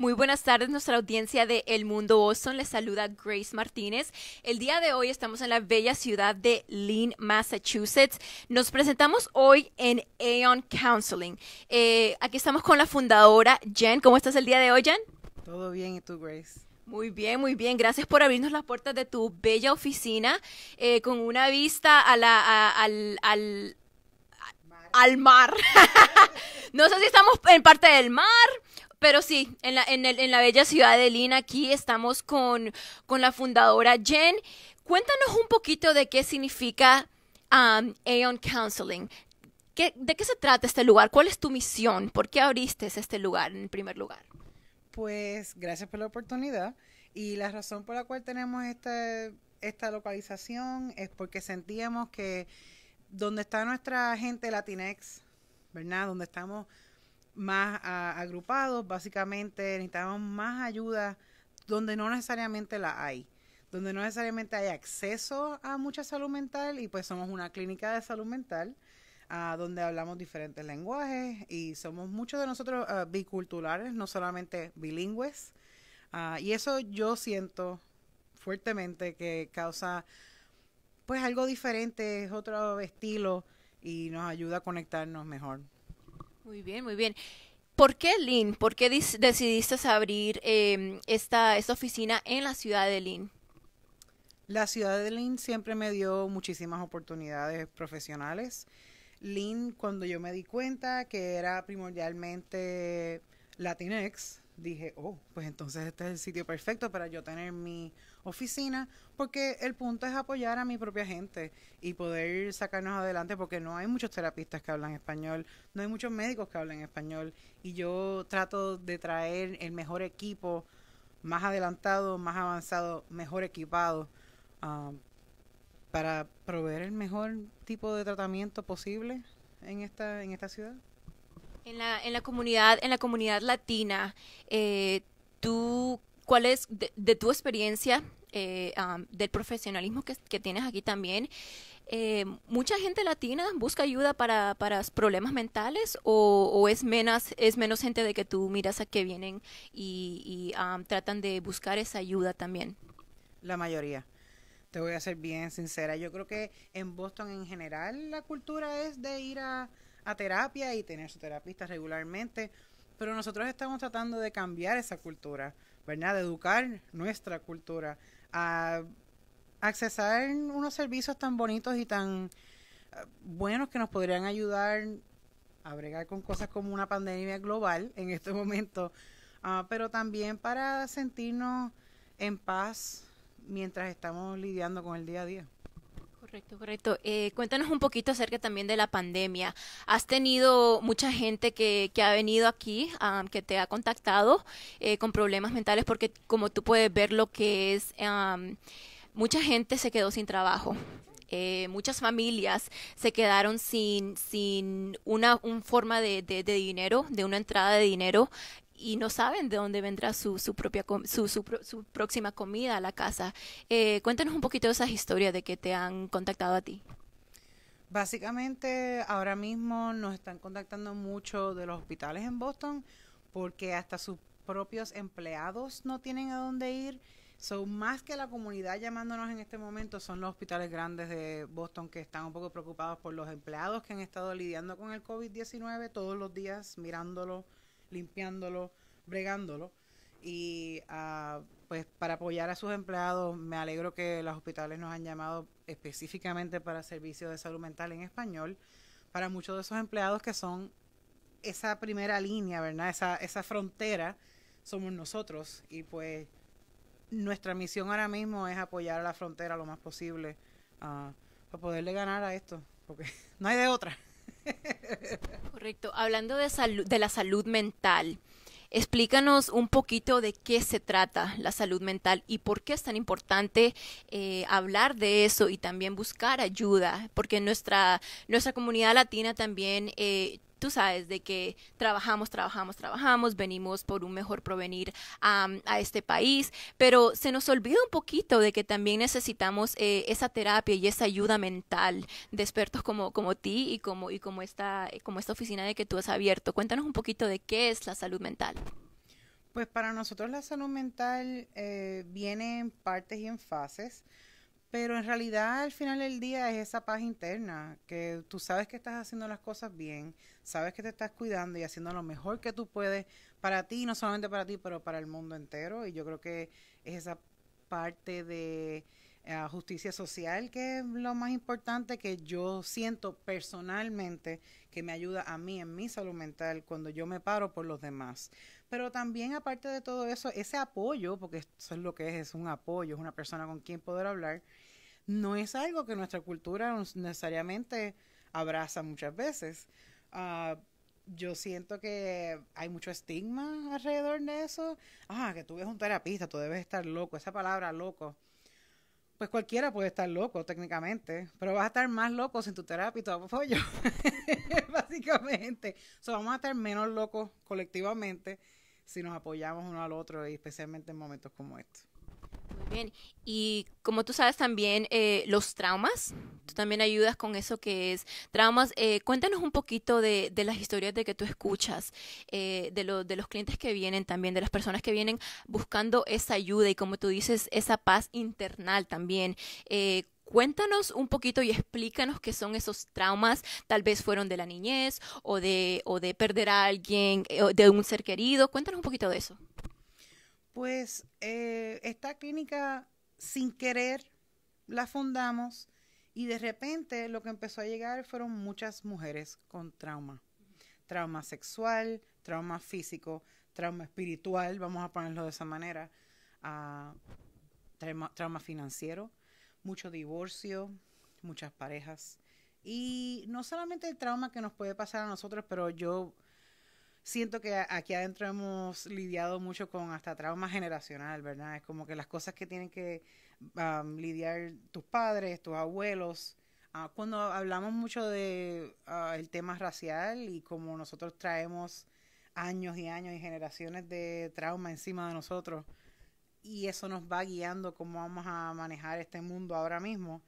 Muy buenas tardes, nuestra audiencia de El Mundo Boston. Les saluda Grace Martínez. El día de hoy estamos en la bella ciudad de Lynn, Massachusetts. Nos presentamos hoy en Aon Counseling. Eh, aquí estamos con la fundadora Jen. ¿Cómo estás el día de hoy, Jen? Todo bien, ¿y tú, Grace? Muy bien, muy bien. Gracias por abrirnos las puertas de tu bella oficina eh, con una vista a la, al, al mar. no sé si estamos en parte del mar pero sí, en la, en, en la bella ciudad de Lina, aquí estamos con, la fundadora Jen. Cuéntanos un poquito de qué significa Aon um, Aeon Counseling. ¿De qué se trata este lugar? ¿Cuál es tu misión? ¿Por qué abriste este lugar en primer lugar? Pues gracias por la oportunidad. Y la razón por la cual tenemos este, esta localización es porque sentíamos que donde está nuestra gente latinex, ¿verdad? Donde estamos más agrupados, básicamente necesitamos más ayuda donde no necesariamente la hay, donde no necesariamente hay acceso a mucha salud mental y pues somos una clínica de salud mental ah, donde hablamos diferentes lenguajes y somos muchos de nosotros ah, biculturales, no solamente bilingües. Ah, y eso yo siento fuertemente que causa pues algo diferente, es otro estilo y nos ayuda a conectarnos mejor. Muy bien, muy bien. ¿Por qué Lynn? ¿Por qué decidiste abrir em, esta, esta oficina en la ciudad de Lynn? La ciudad de Lynn siempre me dio muchísimas oportunidades profesionales. Lynn, cuando yo me di cuenta que era primordialmente Latinex, dije, oh, pues entonces este es el sitio perfecto para yo tener mi oficina, porque el punto es apoyar a mi propia gente y poder sacarnos adelante, porque no hay muchos terapistas que hablan español, no hay muchos médicos que hablan español, y yo trato de traer el mejor equipo, más adelantado, más avanzado, mejor equipado, um, para proveer el mejor tipo de tratamiento posible en esta, en esta ciudad. En la, en la comunidad, en la comunidad latina, eh, tú, ¿cuál es de tu experiencia? Eh, del profesionalismo que, tienes aquí también. Eh, ¿Mucha gente latina busca ayuda para, para problemas mentales o, es, menos, es menos gente de que tú miras a que vienen y, tratan de buscar esa ayuda también? La mayoría. Te voy a ser bien sincera. Yo creo que en Boston en general la cultura es de ir a, terapia y tener su terapista regularmente, pero nosotros estamos tratando de cambiar esa cultura, ¿verdad? De educar nuestra cultura a accesar unos servicios tan bonitos y tan eh, buenos que nos podrían ayudar a bregar con cosas como una pandemia global en este momento, ah, pero también para sentirnos en paz mientras estamos lidiando con el día a día. Correcto, correcto. Eh, cuéntanos un poquito acerca también de la pandemia. ¿Has tenido mucha gente que, que ha venido aquí, que te ha contactado eh, con problemas mentales? Porque como tú puedes ver lo que es, mucha gente se quedó sin trabajo. Eh, muchas familias se quedaron sin, sin una un forma de, de, dinero, de una entrada de dinero y no saben de dónde vendrá su, su propia su, próxima comida a la casa. Eh, cuéntanos un poquito de esas historias de que te han contactado a ti. Básicamente, ahora mismo nos están contactando mucho de los hospitales en Boston porque hasta sus propios empleados no tienen a dónde ir. Son más que la comunidad llamándonos en este momento, son los hospitales grandes de Boston que están un poco preocupados por los empleados que han estado lidiando con el COVID-19 todos los días, mirándolo, limpiándolo, bregándolo. Y ah, pues para apoyar a sus empleados, me alegro que los hospitales nos han llamado específicamente para servicios de salud mental en español, para muchos de esos empleados que son esa primera línea, ¿verdad? Esa, esa frontera somos nosotros y pues nuestra misión ahora mismo es apoyar a la frontera lo más posible ah, para poderle ganar a esto, porque no hay de otra. Correcto. Hablando de, de la salud mental, explícanos un poquito de qué se trata la salud mental y por qué es tan importante eh, hablar de eso y también buscar ayuda, porque nuestra, nuestra comunidad latina también eh, tú sabes, de que trabajamos, trabajamos, trabajamos, venimos por un mejor provenir a este país, pero se nos olvida un poquito de que también necesitamos eh, esa terapia y esa ayuda mental de expertos como, como ti y como, y como esta, como esta oficina de que tú has abierto. Cuéntanos un poquito de qué es la salud mental. Pues para nosotros la salud mental eh, viene en partes y en fases. Pero en realidad al final del día es esa paz interna, que tú sabes que estás haciendo las cosas bien, sabes que te estás cuidando y haciendo lo mejor que tú puedes para ti, no solamente para ti, pero para el mundo entero. Y yo creo que es esa parte de ah, justicia social que es lo más importante que yo siento personalmente que me ayuda a mí en mi salud mental cuando yo me paro por los demás. Pero también, aparte de todo eso, ese apoyo, porque eso es lo que es, es un apoyo, es una persona con quien poder hablar, no es algo que nuestra cultura necesariamente abraza muchas veces. Ah, yo siento que hay mucho estigma alrededor de eso. Ah, que tú ves un terapista, tú debes estar loco. Esa palabra loco. Pues cualquiera puede estar loco técnicamente, pero vas a estar más loco sin tu terapia y tu apoyo, básicamente. O sea, vamos a estar menos locos colectivamente si nos apoyamos uno al otro, y especialmente en momentos como estos. Muy bien. Y como tú sabes también, eh, los traumas, tú también ayudas con eso que es traumas. Eh, cuéntanos un poquito de, las historias de que tú escuchas, eh, de, de los clientes que vienen también, de las personas que vienen buscando esa ayuda y como tú dices, esa paz internal también. Cuéntanos un poquito y explícanos qué son esos traumas. Tal vez fueron de la niñez o de, o de perder a alguien, eh, de un ser querido. Cuéntanos un poquito de eso. Pues eh, esta clínica, sin querer, la fundamos y de repente lo que empezó a llegar fueron muchas mujeres con trauma. Trauma sexual, trauma físico, trauma espiritual, vamos a ponerlo de esa manera, ah, trauma financiero mucho divorcio, muchas parejas. Y no solamente el trauma que nos puede pasar a nosotros, pero yo siento que aquí adentro hemos lidiado mucho con hasta trauma generacional, ¿verdad? Es como que las cosas que tienen que um, lidiar tus padres, tus abuelos. Ah, cuando hablamos mucho de ah, el tema racial y como nosotros traemos años y años y generaciones de trauma encima de nosotros, y eso nos va guiando cómo vamos a manejar este mundo ahora mismo.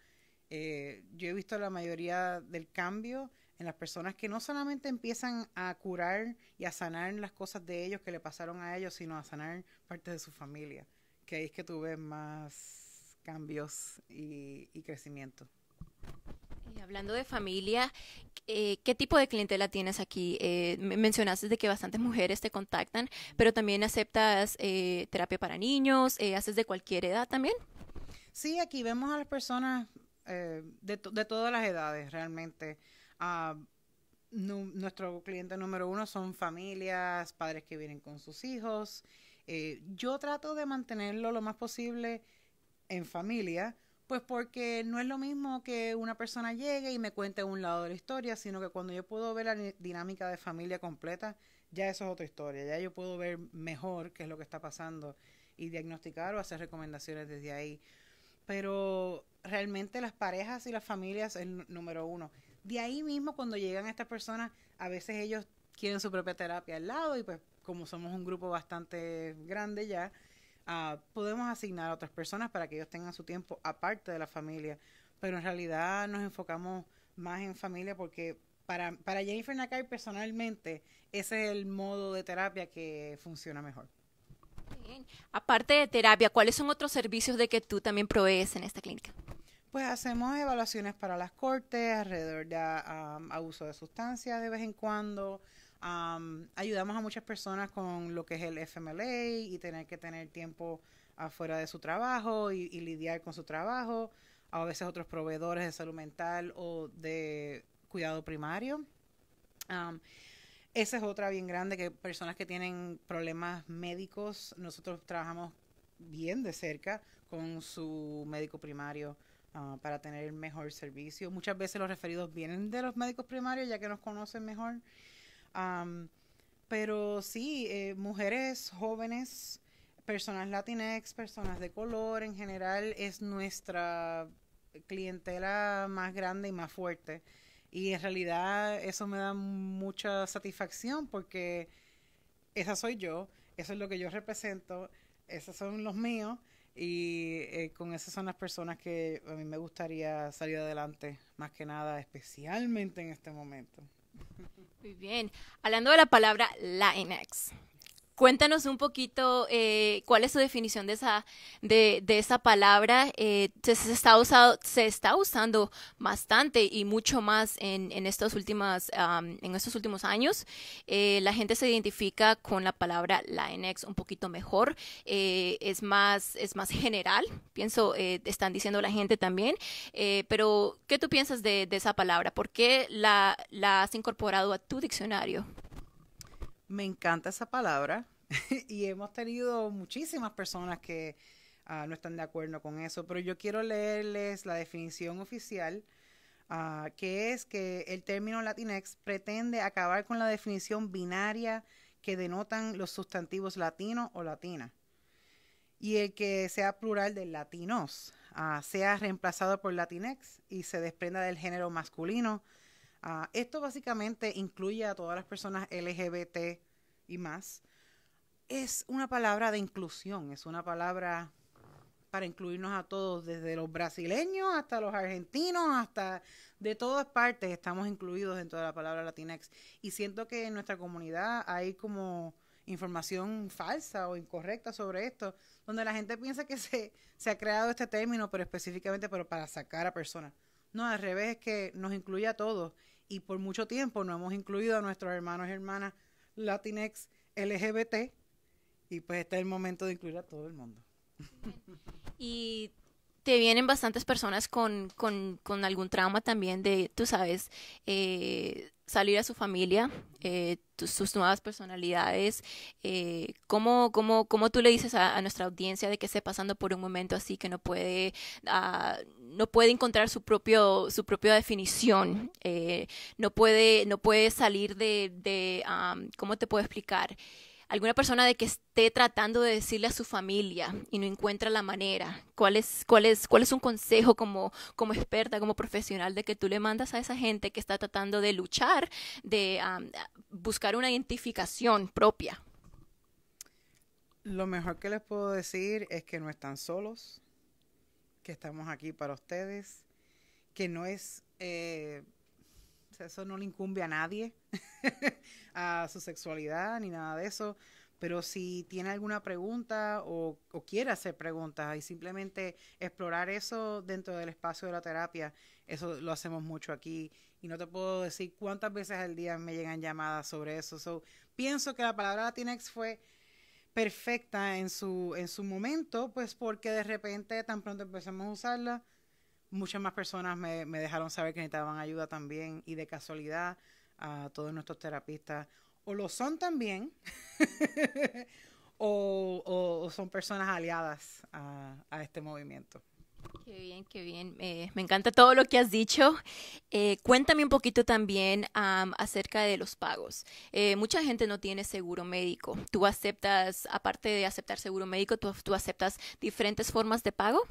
Eh, yo he visto la mayoría del cambio en las personas que no solamente empiezan a curar y a sanar las cosas de ellos que le pasaron a ellos, sino a sanar parte de su familia, que ahí es que tuve más cambios y, y crecimiento. Y hablando de familia, eh, ¿qué tipo de clientela tienes aquí? Eh, mencionaste de que bastantes mujeres te contactan, pero también aceptas eh, terapia para niños, haces de cualquier edad también. Sí, aquí vemos a las personas de, todas las edades realmente. Ah, nuestro cliente número uno son familias, padres que vienen con sus hijos. yo trato de mantenerlo lo más posible en familia, pues porque no es lo mismo que una persona llegue y me cuente un lado de la historia, sino que cuando yo puedo ver la dinámica de familia completa, ya eso es otra historia, ya yo puedo ver mejor qué es lo que está pasando y diagnosticar o hacer recomendaciones desde ahí. Pero realmente las parejas y las familias es el número uno. De ahí mismo cuando llegan estas personas, a veces ellos quieren su propia terapia al lado y pues como somos un grupo bastante grande ya, Ah, podemos asignar a otras personas para que ellos tengan su tiempo aparte de la familia, pero en realidad nos enfocamos más en familia porque para, para Jennifer Nakai personalmente ese es el modo de terapia que funciona mejor. Aparte de terapia, ¿cuáles son otros servicios de que tú también provees en esta clínica? Pues hacemos evaluaciones para las cortes, alrededor de ah, ah, abuso de sustancias de vez en cuando, ayudamos a muchas personas con lo que es el FMLA y tener que tener tiempo afuera de su trabajo y, lidiar con su trabajo. A veces otros proveedores de salud mental o de cuidado primario. esa es otra bien grande, que personas que tienen problemas médicos, nosotros trabajamos bien de cerca con su médico primario ah, para tener mejor servicio. Muchas veces los referidos vienen de los médicos primarios ya que nos conocen mejor pero sí, eh, mujeres jóvenes, personas latinex, personas de color en general, es nuestra clientela más grande y más fuerte. Y en realidad eso me da mucha satisfacción porque esa soy yo, eso es lo que yo represento, esos son los míos y eh, con esas son las personas que a mí me gustaría salir adelante, más que nada, especialmente en este momento. Muy bien. Hablando de la palabra Linux. Cuéntanos un poquito eh, cuál es su definición de esa, de, esa palabra. Eh, se, está se está usando bastante y mucho más en, estos, últimas, en estos últimos años. Eh, la gente se identifica con la palabra NX un poquito mejor. es, más, es más general, pienso, están diciendo la gente también. pero, ¿qué tú piensas de, esa palabra? ¿Por qué la has incorporado a tu diccionario? Me encanta esa palabra y hemos tenido muchísimas personas que ah, no están de acuerdo con eso, pero yo quiero leerles la definición oficial, ah, que es que el término latinex pretende acabar con la definición binaria que denotan los sustantivos latino o latina. Y el que sea plural de latinos ah, sea reemplazado por latinex y se desprenda del género masculino Ah, esto básicamente incluye a todas las personas LGBT y más. Es una palabra de inclusión, es una palabra para incluirnos a todos, desde los brasileños hasta los argentinos, hasta de todas partes estamos incluidos dentro de la palabra Latinex. Y siento que en nuestra comunidad hay como información falsa o incorrecta sobre esto, donde la gente piensa que se, se ha creado este término, pero específicamente pero para sacar a personas. No, al revés, es que nos incluye a todos. Y por mucho tiempo no hemos incluido a nuestros hermanos y hermanas latinex LGBT. Y pues este el momento de incluir a todo el mundo. Y te vienen bastantes personas con, con, con algún trauma también de, tú sabes, eh, salir a su familia, eh, sus nuevas personalidades, eh, ¿cómo, cómo, tú le dices a, nuestra audiencia de que esté pasando por un momento así que no puede, ah, no puede encontrar su, propio, su propia definición, eh, no, puede, no puede salir de, de ¿cómo te puedo explicar? alguna persona de que esté tratando de decirle a su familia y no encuentra la manera, ¿cuál es, cuál un consejo como, como experta, como profesional de que tú le mandas a esa gente que está tratando de luchar, de buscar una identificación propia? Lo mejor que les puedo decir es que no están solos, que estamos aquí para ustedes, que no es... Eh, eso no le incumbe a nadie, a su sexualidad ni nada de eso. Pero si tiene alguna pregunta o, quiere hacer preguntas y simplemente explorar eso dentro del espacio de la terapia, eso lo hacemos mucho aquí. Y no te puedo decir cuántas veces al día me llegan llamadas sobre eso. So, pienso que la palabra Latinx fue perfecta en su, en su momento, pues porque de repente tan pronto empezamos a usarla, muchas más personas me, dejaron saber que necesitaban ayuda también y de casualidad a todos nuestros terapistas o lo son también o, son personas aliadas a, este movimiento. Qué bien, qué bien. Eh, me encanta todo lo que has dicho. Eh, cuéntame un poquito también acerca de los pagos. Eh, mucha gente no tiene seguro médico. ¿Tú aceptas, aparte de aceptar seguro médico, tú, tú aceptas diferentes formas de pago?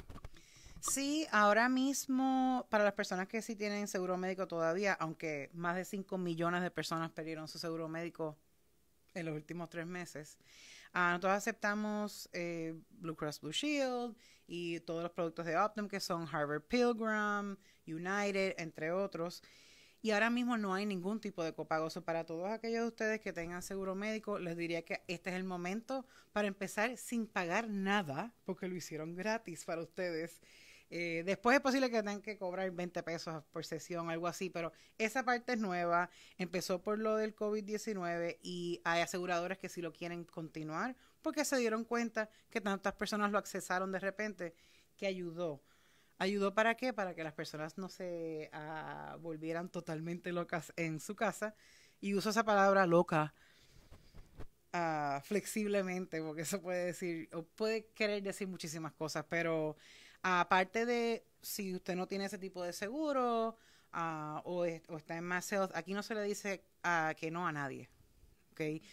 Sí, ahora mismo, para las personas que sí tienen seguro médico todavía, aunque más de 5 millones de personas perdieron su seguro médico en los últimos tres meses, ah, nosotros aceptamos eh, Blue Cross Blue Shield y todos los productos de Optum que son Harvard Pilgrim, United, entre otros. Y ahora mismo no hay ningún tipo de copago. para todos aquellos de ustedes que tengan seguro médico, les diría que este es el momento para empezar sin pagar nada, porque lo hicieron gratis para ustedes eh, después es posible que tengan que cobrar 20 pesos por sesión, algo así, pero esa parte es nueva. Empezó por lo del COVID-19 y hay aseguradores que si lo quieren continuar porque se dieron cuenta que tantas personas lo accesaron de repente que ayudó. ¿Ayudó para qué? Para que las personas no se ah, volvieran totalmente locas en su casa. Y uso esa palabra loca ah, flexiblemente, porque eso puede decir, o puede querer decir muchísimas cosas, pero Aparte de si usted no tiene ese tipo de seguro ah, o, está en más aquí no se le dice ah, que no a nadie.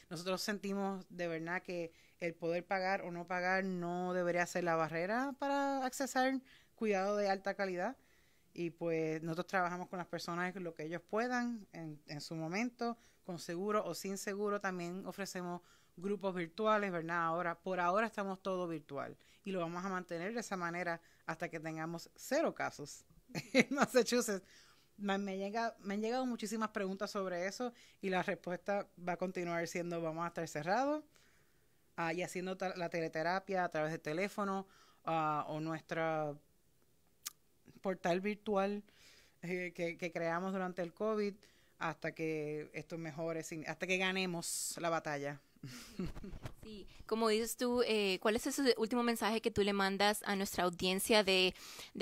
Nosotros sentimos de verdad que el poder pagar o no pagar no debería ser la barrera para accesar cuidado de alta calidad. Y pues nosotros trabajamos con las personas lo que ellos puedan en, en su momento, con seguro o sin seguro. También ofrecemos grupos virtuales, ¿verdad? Ahora, por ahora estamos todo virtual y lo vamos a mantener de esa manera hasta que tengamos cero casos en Massachusetts. Me, llega, me han llegado muchísimas preguntas sobre eso y la respuesta va a continuar siendo vamos a estar cerrados ah, y haciendo la teleterapia a través de teléfono ah, o nuestro portal virtual eh, que, que creamos durante el COVID hasta que esto mejore, hasta que ganemos la batalla. Sí, como dices tú, eh, ¿cuál es ese último mensaje que tú le mandas a nuestra audiencia de,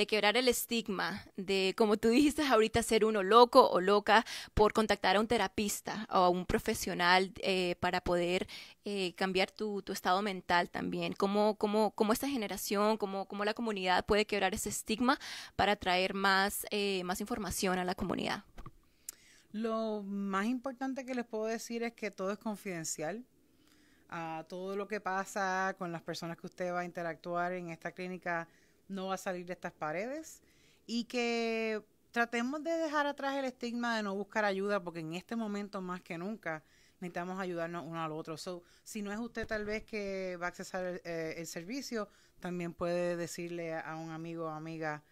quebrar el estigma, de, como tú dijiste ahorita, ser uno loco o loca por contactar a un terapista o a un profesional eh, para poder eh, cambiar tu, tu, estado mental también? ¿Cómo, cómo, cómo esta generación, cómo, cómo, la comunidad puede quebrar ese estigma para traer más, más información a la comunidad? Lo más importante que les puedo decir es que todo es confidencial a todo lo que pasa con las personas que usted va a interactuar en esta clínica no va a salir de estas paredes y que tratemos de dejar atrás el estigma de no buscar ayuda porque en este momento más que nunca necesitamos ayudarnos uno al otro. si no es usted tal vez que va a accesar eh, el, servicio, también puede decirle a un amigo o amiga,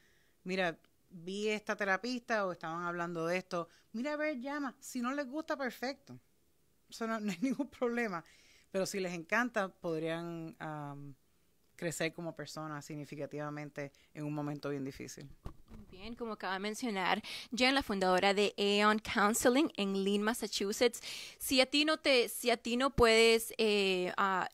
mira, vi esta terapista o estaban hablando de esto, mira a ver, llama, si no les gusta, perfecto. Eso no, no hay ningún problema. Pero si les encanta, podrían crecer como personas significativamente en un momento bien difícil. Bien, como acaba de mencionar Jen, la fundadora de Aeon Counseling en Lynn, Massachusetts. Si a ti no te, si a ti no puedes eh, ah,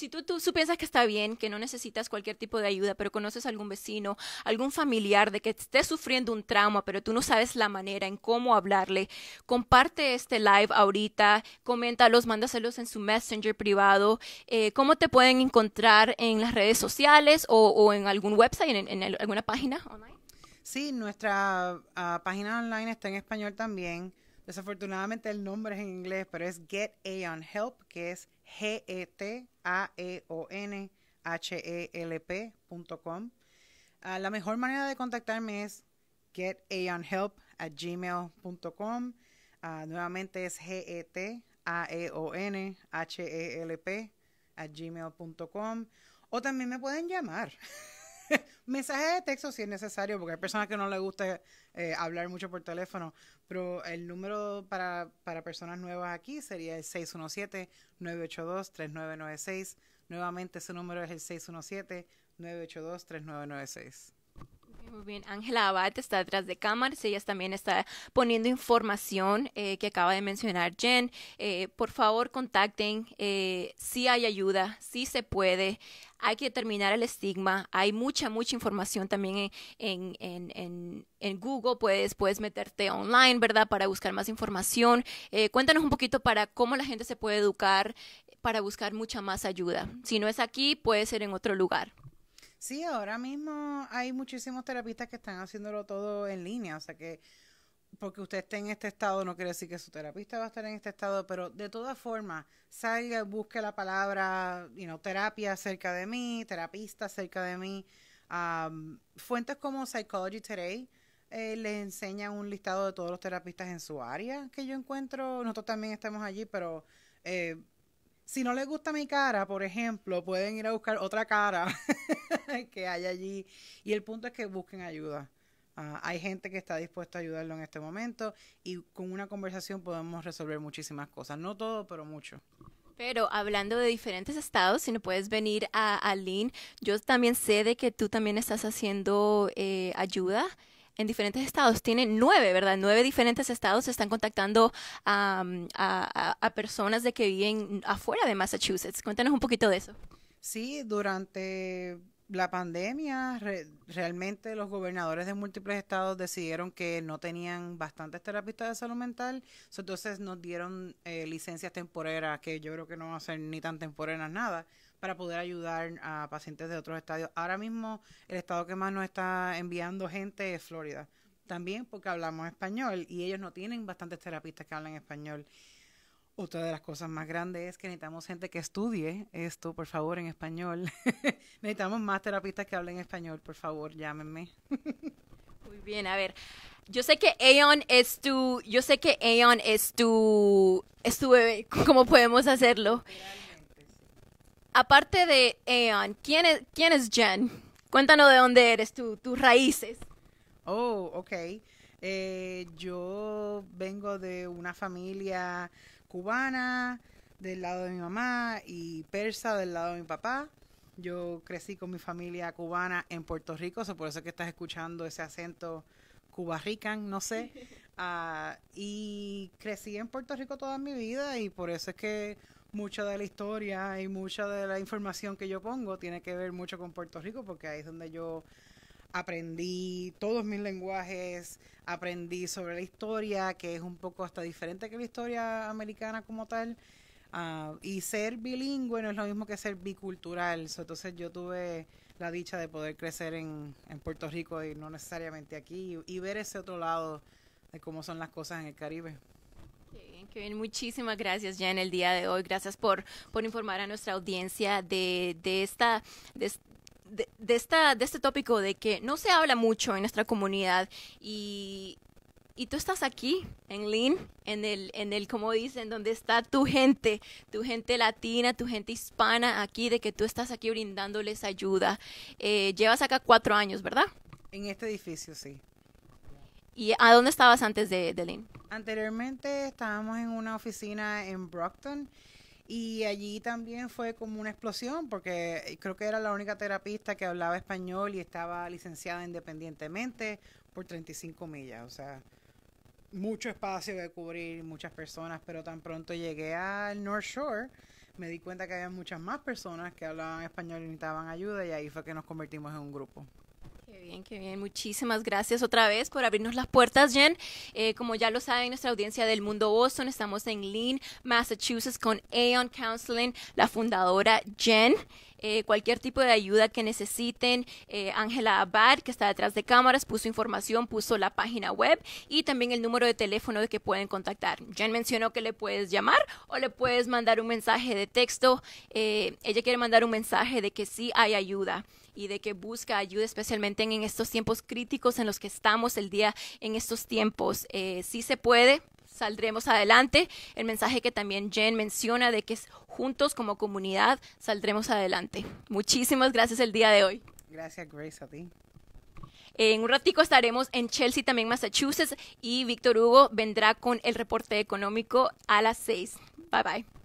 si tú, tú, piensas que está bien, que no necesitas cualquier tipo de ayuda, pero conoces a algún vecino, algún familiar de que esté sufriendo un trauma, pero tú no sabes la manera en cómo hablarle, comparte este live ahorita, coméntalos, mándaselos en su messenger privado, eh, cómo te pueden encontrar en las redes sociales o, en algún website, en, alguna página online. Sí, nuestra ah, página online está en español también. Desafortunadamente el nombre es en inglés, pero es Get Help, que es G-E-T a-E-O-N-H-E-L-P.com. Ah, la mejor manera de contactarme es aonhelp at gmail.com. Ah, nuevamente es g e a e o n h e l p at gmail.com. O también me pueden llamar. Mensajes de texto si es necesario, porque hay personas que no les gusta eh, hablar mucho por teléfono, pero el número para, para personas nuevas aquí sería el 617-982-3996. Nuevamente ese número es el 617-982-3996. Muy bien, Ángela Abad está detrás de cámaras, ella también está poniendo información eh, que acaba de mencionar Jen. Eh, por favor, contacten, eh, si hay ayuda, si se puede, hay que terminar el estigma, hay mucha, mucha información también en, en Google, puedes, puedes meterte online, ¿verdad? Para buscar más información. cuéntanos un poquito para cómo la gente se puede educar para buscar mucha más ayuda. Si no es aquí, puede ser en otro lugar. Sí, ahora mismo hay muchísimos terapistas que están haciéndolo todo en línea, o sea que porque usted esté en este estado no quiere decir que su terapista va a estar en este estado, pero de todas formas, salga, busque la palabra, you know, terapia cerca de mí, terapista cerca de mí. fuentes como Psychology Today eh, les enseñan un listado de todos los terapistas en su área que yo encuentro. Nosotros también estamos allí, pero eh, si no les gusta mi cara, por ejemplo, pueden ir a buscar otra cara que hay allí. Y el punto es que busquen ayuda. Ah, hay gente que está dispuesta a ayudarlo en este momento y con una conversación podemos resolver muchísimas cosas. No todo, pero mucho. Pero hablando de diferentes estados, si no puedes venir a Aline, yo también sé de que tú también estás haciendo eh, ayuda en diferentes estados. Tiene nueve, ¿verdad? Nueve diferentes estados están contactando a, a, personas de que viven afuera de Massachusetts. Cuéntanos un poquito de eso. Sí, durante la pandemia realmente los gobernadores de múltiples estados decidieron que no tenían bastantes terapistas de salud mental, entonces nos dieron eh, licencias temporeras, que yo creo que no van a ser ni tan temporeras nada para poder ayudar a pacientes de otros estadios. Ahora mismo el estado que más nos está enviando gente es Florida, también porque hablamos español y ellos no tienen bastantes terapistas que hablan español. Otra de las cosas más grandes es que necesitamos gente que estudie esto, por favor, en español. necesitamos más terapistas que hablen español, por favor, llámenme. Muy bien, a ver. Yo sé que Aeon es tu, yo sé que es tu, bebé. ¿Cómo podemos hacerlo? aparte de Eon, ¿quién es, quién es Jen? Cuéntanos de dónde eres tú, tus raíces. Oh, ok. Eh, yo vengo de una familia cubana del lado de mi mamá y persa del lado de mi papá. Yo crecí con mi familia cubana en Puerto Rico, por eso es que estás escuchando ese acento cubarrican, no sé. Ah, y crecí en Puerto Rico toda mi vida y por eso es que mucha de la historia y mucha de la información que yo pongo tiene que ver mucho con Puerto Rico porque ahí es donde yo aprendí todos mis lenguajes, aprendí sobre la historia, que es un poco hasta diferente que la historia americana como tal. Ah, y ser bilingüe no es lo mismo que ser bicultural. entonces yo tuve la dicha de poder crecer en, en Puerto Rico y no necesariamente aquí y ver ese otro lado de cómo son las cosas en el Caribe bien, Muchísimas gracias ya en el día de hoy. Gracias por, por informar a nuestra audiencia de, de esta... De, esta, de este tópico de que no se habla mucho en nuestra comunidad y, y tú estás aquí en Lynn, en el, en el, como dicen, donde está tu gente, tu gente latina, tu gente hispana aquí, de que tú estás aquí brindándoles ayuda. Eh, llevas acá cuatro años, ¿verdad? En este edificio, sí. ¿Y a dónde estabas antes de, de Anteriormente estábamos en una oficina en Brockton y allí también fue como una explosión porque creo que era la única terapista que hablaba español y estaba licenciada independientemente por 35 millas. O sea, mucho espacio de cubrir, muchas personas, pero tan pronto llegué al North Shore me di cuenta que había muchas más personas que hablaban español y necesitaban ayuda y ahí fue que nos convertimos en un grupo. Qué bien, qué bien. Muchísimas gracias otra vez por abrirnos las puertas, Jen. Eh, como ya lo saben, nuestra audiencia del mundo Boston, estamos en Lynn, Massachusetts, con Aon Counseling, la fundadora Jen. Eh, cualquier tipo de ayuda que necesiten. Eh, Ángela Abad, que está detrás de cámaras, puso información, puso la página web y también el número de teléfono de que pueden contactar. Jen mencionó que le puedes llamar o le puedes mandar un mensaje de texto. ella quiere mandar un mensaje de que sí hay ayuda y de que busca ayuda especialmente en, estos tiempos críticos en los que estamos el día, en estos tiempos. Eh, si se puede, saldremos adelante. El mensaje que también Jen menciona de que juntos como comunidad saldremos adelante. Muchísimas gracias el día de hoy. Gracias Grace a ti. En un ratico estaremos en Chelsea, también Massachusetts, y Víctor Hugo vendrá con el reporte económico a las 6. Bye bye.